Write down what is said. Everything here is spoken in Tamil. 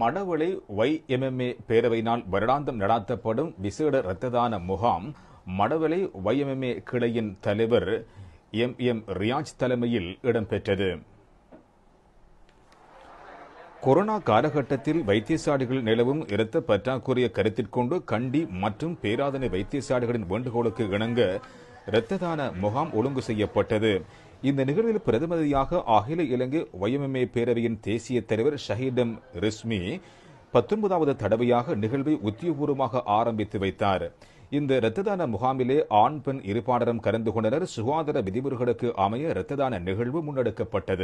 மணவளை ஒய்எம்எம்ஏ பேரவையினால் வருடாந்தம் நடாத்தப்படும் விசேட இரத்த தான முகாம் மணவளை ஒய்எம்எம்ஏ கிளையின் தலைவர் எம் எம் ரியாஜ் தலைமையில் இடம்பெற்றது கொரோனா காலகட்டத்தில் வைத்தியசாலைகள் நிலவும் இரத்த பற்றாக்குறைய கருத்திற்கொண்டு கண்டி மற்றும் பேராதனை வைத்தியசாலைகளின் வேண்டுகோளுக்கு இணங்க இரத்த தான முகாம் ஒழுங்கு செய்யப்பட்டது இந்த நிகழ்வில் பிரதிநிதியாக அகில இலங்கை ஒய்எம்எம்ஏ பேரவையின் தேசிய தலைவர் ஷஹீடம் ரிஸ்மி பத்தொன்பதாவது தடவையாக நிகழ்வை உத்தியபூர்வமாக ஆரம்பித்து வைத்தார் இந்த இரத்ததான தான முகாமிலே ஆண் பெண் இருபாடரும் கலந்து கொண்டனர் சுகாதார விதிமுறைகளுக்கு அமைய இரத்ததான தான நிகழ்வு முன்னெடுக்கப்பட்டது